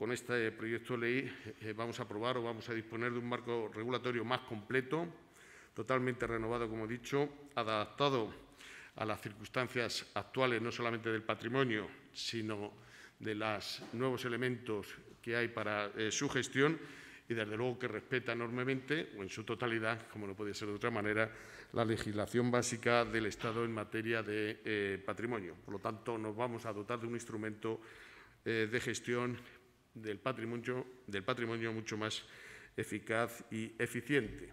Con este proyecto de ley eh, eh, vamos a aprobar o vamos a disponer de un marco regulatorio más completo, totalmente renovado, como he dicho, adaptado a las circunstancias actuales, no solamente del patrimonio, sino de los nuevos elementos que hay para eh, su gestión y, desde luego, que respeta enormemente, o en su totalidad, como no podía ser de otra manera, la legislación básica del Estado en materia de patrimonio. Por lo tanto, nos vamos a dotar de un instrumento de gestión del patrimonio, del patrimonio mucho más eficaz y eficiente.